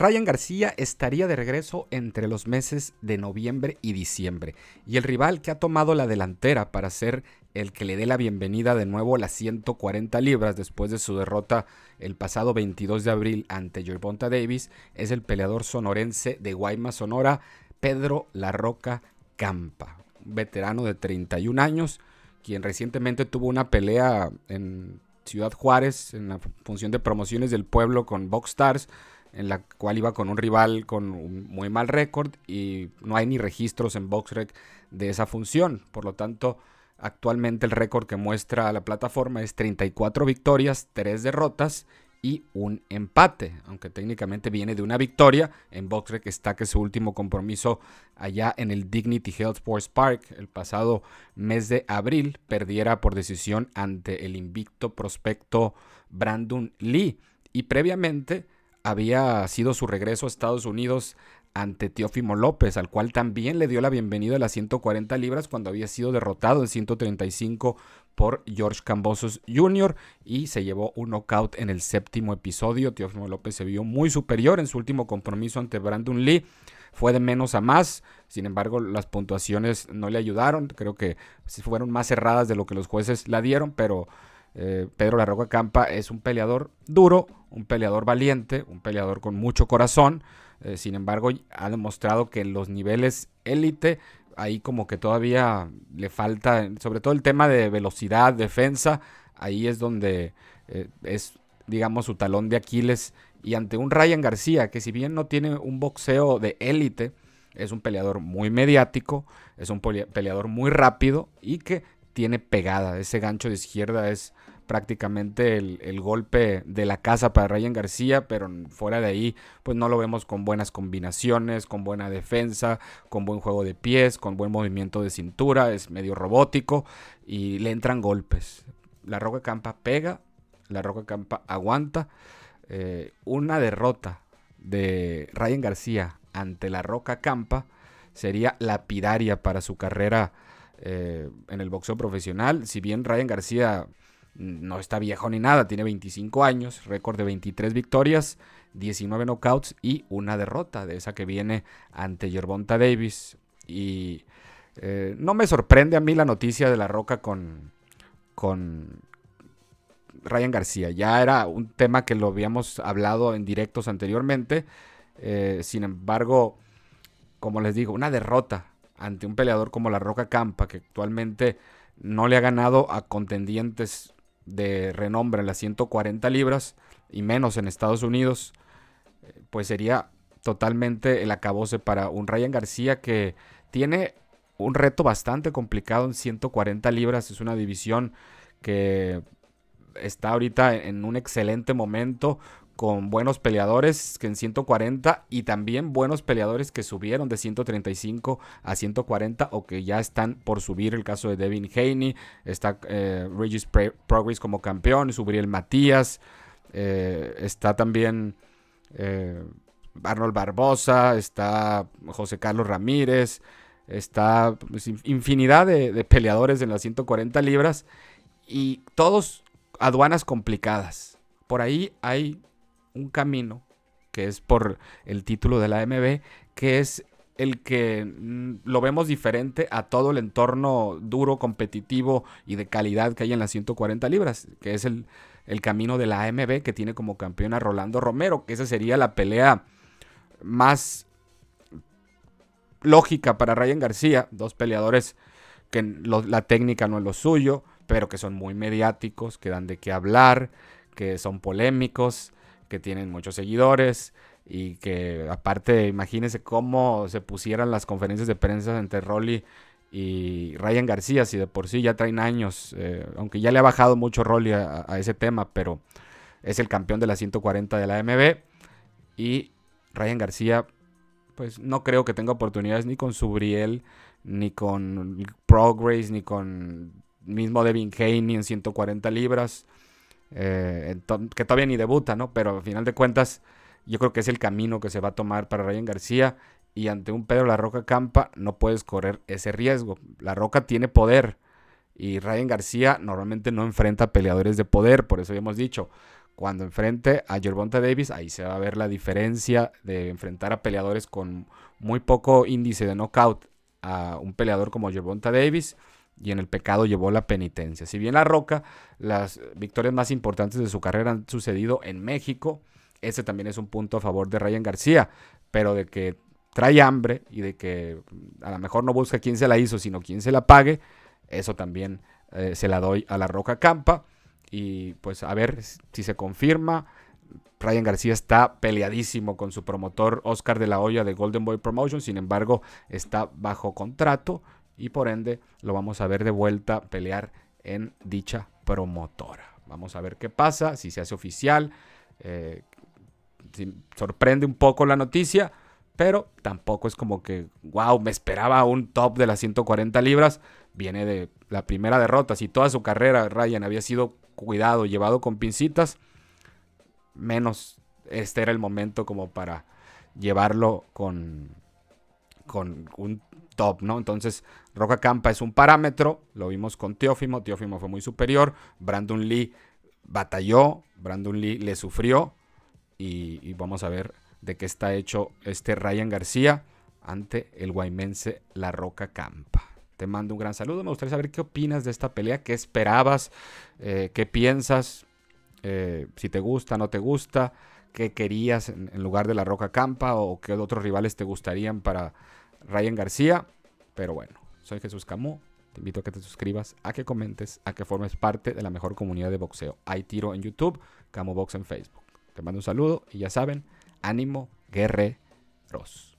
Ryan García estaría de regreso entre los meses de noviembre y diciembre, y el rival que ha tomado la delantera para ser el que le dé la bienvenida de nuevo a las 140 libras después de su derrota el pasado 22 de abril ante ponta Davis es el peleador sonorense de Guaymas, Sonora, Pedro La Roca Campa, un veterano de 31 años, quien recientemente tuvo una pelea en Ciudad Juárez en la función de promociones del pueblo con Box Stars en la cual iba con un rival con un muy mal récord y no hay ni registros en BoxRec de esa función. Por lo tanto, actualmente el récord que muestra la plataforma es 34 victorias, 3 derrotas y un empate, aunque técnicamente viene de una victoria. En BoxRec está que su último compromiso allá en el Dignity Health Sports Park el pasado mes de abril perdiera por decisión ante el invicto prospecto Brandon Lee. Y previamente había sido su regreso a Estados Unidos ante Teófimo López, al cual también le dio la bienvenida a las 140 libras cuando había sido derrotado en 135 por George Cambosos Jr. y se llevó un knockout en el séptimo episodio. Teófimo López se vio muy superior en su último compromiso ante Brandon Lee. Fue de menos a más, sin embargo las puntuaciones no le ayudaron, creo que fueron más cerradas de lo que los jueces la dieron, pero eh, Pedro La Campa es un peleador duro, un peleador valiente, un peleador con mucho corazón. Eh, sin embargo, ha demostrado que en los niveles élite, ahí como que todavía le falta, sobre todo el tema de velocidad, defensa, ahí es donde eh, es, digamos, su talón de Aquiles. Y ante un Ryan García, que si bien no tiene un boxeo de élite, es un peleador muy mediático, es un peleador muy rápido y que tiene pegada. Ese gancho de izquierda es prácticamente el, golpe de la casa para Ryan García, pero fuera de ahí, pues no lo vemos con buenas combinaciones, con buena defensa, con buen juego de pies, con buen movimiento de cintura, es medio robótico y le entran golpes. La Roca Campa pega, la Roca Campa aguanta. Eh, una derrota de Ryan García ante la Roca Campa sería lapidaria para su carrera eh, en el boxeo profesional. Si bien Ryan García no está viejo ni nada, tiene 25 años, récord de 23 victorias, 19 knockouts y una derrota de esa que viene ante Yerbonta Davis. Y eh, no me sorprende a mí la noticia de La Roca con, con Ryan García. Ya era un tema que lo habíamos hablado en directos anteriormente. Eh, sin embargo, como les digo, una derrota ante un peleador como La Roca Campa, que actualmente no le ha ganado a contendientes de renombre en las 140 libras y menos en Estados Unidos, eh, pues sería totalmente el acabose para un Ryan García que tiene un reto bastante complicado en 140 libras. Es una división que está ahorita en un excelente momento con buenos peleadores que en 140 y también buenos peleadores que subieron de 135 a 140 o que ya están por subir. El caso de Devin Haney, está eh, Regis Progress como campeón, Subriel Matías, eh, está también eh, Arnold Barbosa, está José Carlos Ramírez, está pues, infinidad de, de peleadores en las 140 libras y todos aduanas complicadas. Por ahí hay un camino, que es por el título de la MB, que es el que mm, lo vemos diferente a todo el entorno duro, competitivo y de calidad que hay en las 140 libras, que es el, camino de la AMB que tiene como campeona Rolando Romero, que esa sería la pelea más lógica para Ryan García, dos peleadores que la técnica no es lo suyo, pero que son muy mediáticos, que dan de qué hablar, que son polémicos, que tienen muchos seguidores y que aparte imagínense cómo se pusieran las conferencias de prensa entre Rolly y Ryan García, si de por sí ya traen años, eh, aunque ya le ha bajado mucho Rolly a, ese tema, pero es el campeón de la 140 de la MB y Ryan García pues no creo que tenga oportunidades ni con Subriel, ni con Progress, ni con mismo Devin Haney en 140 libras. Eh, que todavía ni debuta, ¿no? Pero al final de cuentas, yo creo que es el camino que se va a tomar para Ryan García. Y ante un Pedro La Roca Campa no puedes correr ese riesgo. La Roca tiene poder. Y Ryan García normalmente no enfrenta peleadores de poder. Por eso ya hemos dicho, cuando enfrente a Gervonta Davis, ahí se va a ver la diferencia de enfrentar a peleadores con muy poco índice de knockout a un peleador como Gervonta Davis y en el pecado llevó la penitencia. Si bien La Roca, las victorias más importantes de su carrera han sucedido en México, ese también es un punto a favor de Ryan García, pero de que trae hambre y de que mm, a lo mejor no busca quién se la hizo, sino quién se la pague, eso también eh, se la doy a La Roca Campa. Y pues a ver si se confirma. Ryan García está peleadísimo con su promotor Oscar de la Hoya de Golden Boy Promotion, sin embargo está bajo contrato y por ende lo vamos a ver de vuelta pelear en dicha promotora. Vamos a ver qué pasa, si se hace oficial. Eh, sorprende un poco la noticia, pero tampoco es como que, wow, me esperaba un top de las 140 libras. Viene de la primera derrota. Si toda su carrera Ryan había sido cuidado, llevado con pincitas, menos este era el momento como para llevarlo con, con un top, ¿no? Entonces, Roca Campa es un parámetro, lo vimos con Teófimo, Teófimo fue muy superior, Brandon Lee batalló, Brandon Lee le sufrió y, vamos a ver de qué está hecho este Ryan García ante el guaymense La Roca Campa. Te mando un gran saludo, me gustaría saber qué opinas de esta pelea, qué esperabas, eh, qué piensas, eh, si te gusta, no te gusta, qué querías en, lugar de La Roca Campa o qué otros rivales te gustarían para Ryan García. Pero bueno, soy Jesús Camus. Te invito a que te suscribas, a que comentes, a que formes parte de la mejor comunidad de boxeo. Hay tiro en YouTube, Camo Box en Facebook. Te mando un saludo y ya saben, ánimo guerreros.